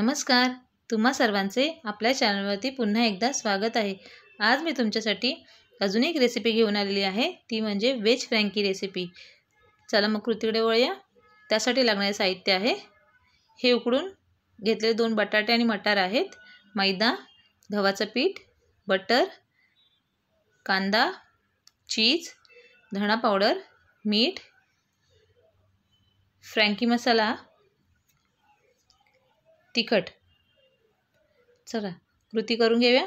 नमस्कार तुम्हा सर्वांचे आपल्या चॅनलवरती पुन्हा एकदा स्वागत आहे आज मी तुमच्यासाठी अजून एक रेसिपी घेऊन आलेली आहे ती म्हणजे वेज फ्रँकी रेसिपी चला मग कृतीकडे वळूया त्यासाठी लागणारे साहित्य आहे हे उकडून घेतलेले दोन बटाटे आणि मटार आहेत मैदा गव्हाचं पीठ बटर कांदा चीज धणा पावडर मीठ फ्रँकी मसाला तिखट चला कृती करून घेऊया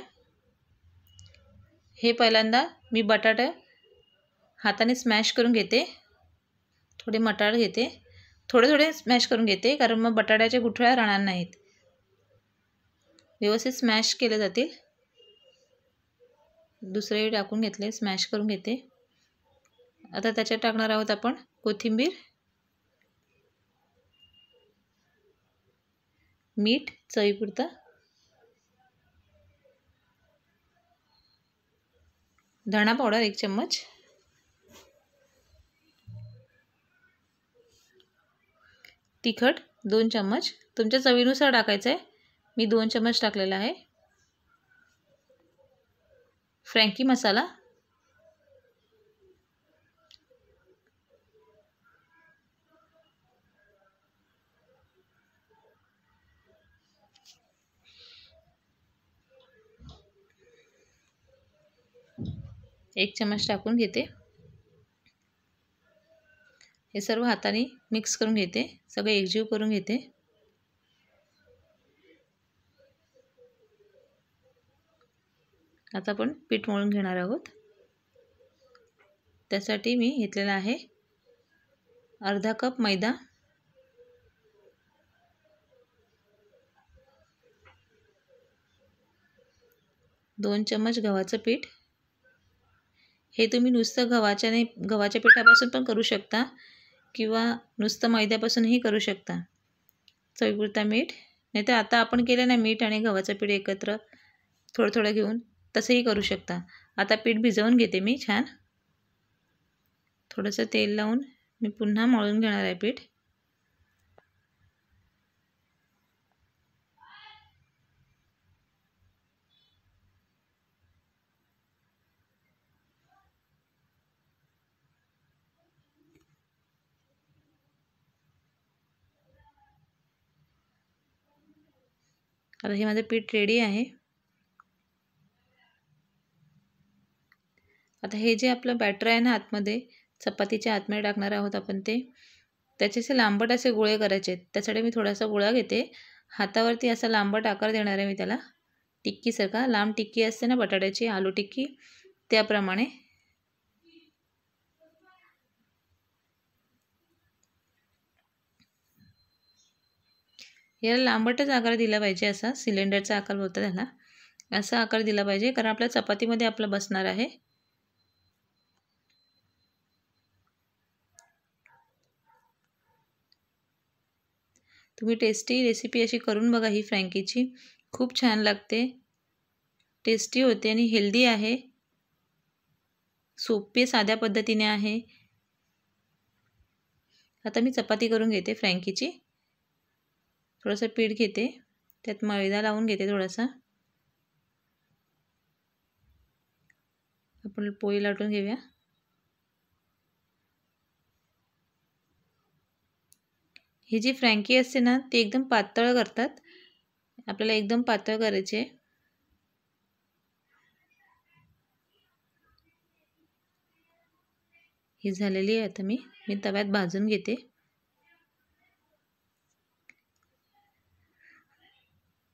हे पहिल्यांदा मी बटाटा हाताने स्मॅश करून घेते थोडे मटाळ घेते थोडे थोडे स्मॅश करून घेते कारण मग बटाट्याच्या गुठळ्या राहणार नाहीत व्यवस्थित स्मॅश केले जातील दुसरे टाकून घेतले स्मॅश करून घेते आता त्याच्यात टाकणार आहोत आपण कोथिंबीर मीठ चवीपुरतं धणा पावडर एक चम्मच तिखट दोन चम्मच तुमच्या चवीनुसार टाकायचं आहे मी दोन चम्मच टाकलेला आहे फ्रँकी मसाला एक चम्मच टाकून घेते हे सर्व हाताने मिक्स करून घेते सगळं एकजीव करून घेते आता आपण पीठ मळून घेणार आहोत त्यासाठी मी घेतलेला आहे अर्धा कप मैदा दोन चम्मच गव्हाचं पीठ हे तुम्ही नुसतं गव्हाच्याने गव्हाच्या पिठापासून पण करू शकता किंवा नुसतं मैद्यापासूनही करू शकता चवीपुरता मीठ नाही तर आता आपण केलं ना मीठ आणि गव्हाचं पीठ एकत्र थोडं थोडं घेऊन तसंही करू शकता आता पीठ भिजवून घेते मी छान थोडंसं तेल लावून मी पुन्हा मळून घेणार आहे पीठ आता हे माझं पीठ रेडी आहे आता हे जे आपलं बॅटर आहे ना आतमध्ये चपातीच्या आतमध्ये टाकणार आहोत आपण ते त्याचे असे लांबट असे गोळे करायचे आहेत त्यासाठी मी थोडासा गोळा घेते हातावरती असा लांबट आकार देणार आहे मी त्याला टिक्कीसारखा लांब टिक्की असते ना बटाट्याची आलू टिक्की त्याप्रमाणे याला लांबटच आकार दिला पाहिजे असा सिलेंडरचा आकार होता त्याला असा आकार दिला पाहिजे कारण आपल्या चपातीमध्ये आपलं बसणार आहे तुम्ही टेस्टी रेसिपी अशी करून बघा ही फ्रँकीची खूप छान लागते टेस्टी होते आणि हेल्दी आहे सोपे साध्या पद्धतीने आहे आता मी चपाती करून घेते फ्रँकीची थोडंसं पीठ घेते त्यात मैदा लावून घेते थोडासा आपण पोळी लाटून घेऊया ही जी फ्रँकी असते ना ती एकदम पातळ करतात आपल्याला एकदम पातळ करायचे ही झालेली आहे आता मी मी तव्यात भाजून घेते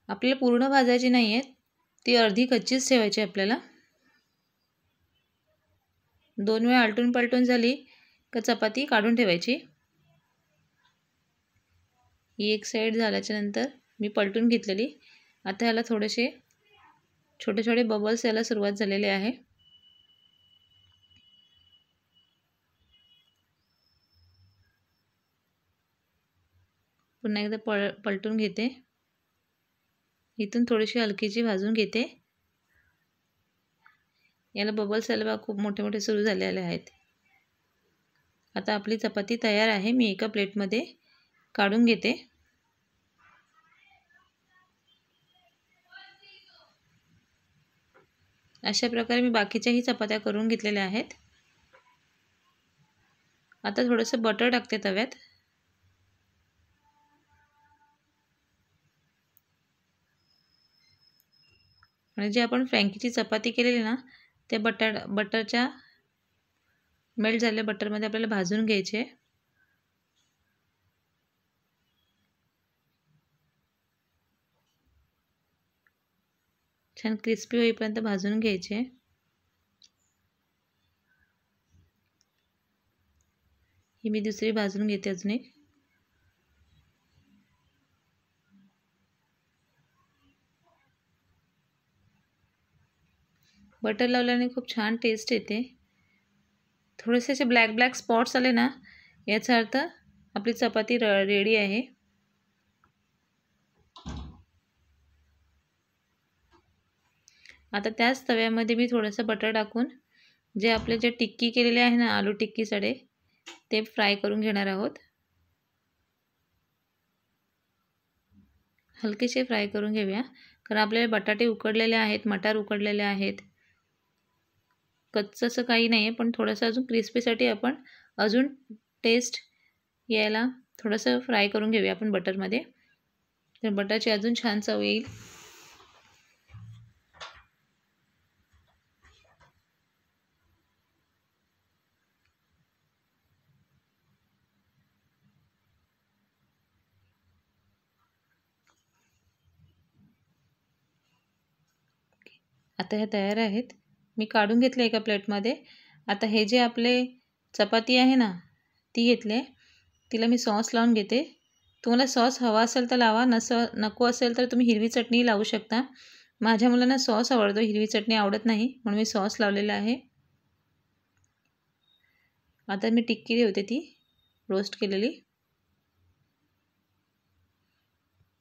आपल्याला पूर्ण भाजायची नाही आहेत ती अर्धी कच्चीच ठेवायची आपल्याला दोन वेळा आलटून पलटून झाली का चपाती काढून ठेवायची ही एक साईड झाल्याच्यानंतर मी पलटून घेतलेली आता ह्याला थोडेसे छोटे छोटे बबल्स याला सुरुवात झालेली आहे पुन्हा एकदा पळ पलटून घेते इथून थोडीशी हलकीची भाजून घेते याला बबल्स आले बा खूप मोठे मोठे सुरू झालेले आहेत आता आपली चपाती तयार आहे मी एका प्लेटमध्ये काढून घेते अशा प्रकारे मी बाकीच्याही चपात्या करून घेतलेल्या आहेत आता थोडंसं बटर टाकते तव्यात म्हणजे जे आपण फ्रँकीची चपाती केलेली ना ते बटर बटरच्या मेल्ट झालेल्या बटरमध्ये आपल्याला भाजून घ्यायचे छान क्रिस्पी होईपर्यंत भाजून घ्यायचे ही मी दुसरी भाजून घेते अजून एक बटर लावल्याने खूप छान टेस्ट येते थोडेसे असे ब्लॅक ब्लॅक स्पॉट्स आले ना याचा अर्थ आपली चपाती र रेडी आहे आता त्याच तव्यामध्ये मी थोडंसं बटर टाकून जे आपले जे टिक्की केलेले आहे ना आलू टिक्की सडे ते फ्राय करून घेणार आहोत हलकेसे फ्राय करून घेऊया कारण आपल्याला बटाटे उकडलेले आहेत मटार उकडलेले आहेत कच्चं असं काही नाही आहे पण थोडंसं अजून क्रिस्पीसाठी आपण अजून टेस्ट यायला थोडंसं फ्राय करून घेऊया आपण बटरमध्ये तर बटरची अजून छान चव येईल आता ह्या तयार आहेत मी काढून घेतले एका प्लेटमध्ये आता हे जे आपले चपाती आहे ना ती घेतली तिला मी सॉस लावून घेते तुम्हाला सॉस हवा असेल तर लावा नस नको असेल तर तुम्ही हिरवी चटणी लावू शकता माझ्या मुलांना सॉस आवडतो हिरवी चटणी आवडत नाही म्हणून मी सॉस लावलेला आहे आता मी टिक्की ठेवते ती रोस्ट केलेली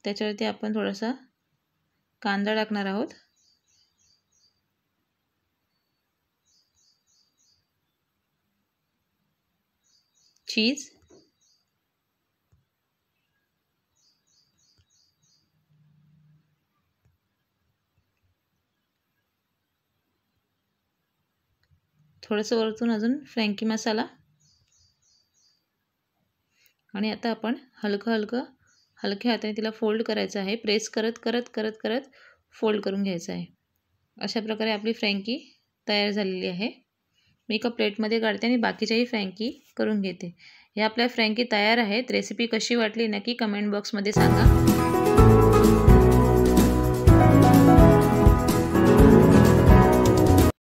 त्याच्यावरती आपण थोडासा कांदा टाकणार आहोत चीज थोडंसं वरतून अजून फ्रँकी मसाला आणि आता आपण हलकं हलकं हलक्या हाताने तिला फोल्ड करायचं आहे प्रेस करत करत करत करत फोल्ड करून घ्यायचं आहे अशा प्रकारे आपली फ्रँकी तयार झालेली आहे मी एका प्लेटमध्ये काढते आणि बाकीच्याही फ्रँकी करून घेते हे आपल्या फ्रँकी तयार आहेत रेसिपी कशी वाटली नक्की कमेंट बॉक्समध्ये सांगा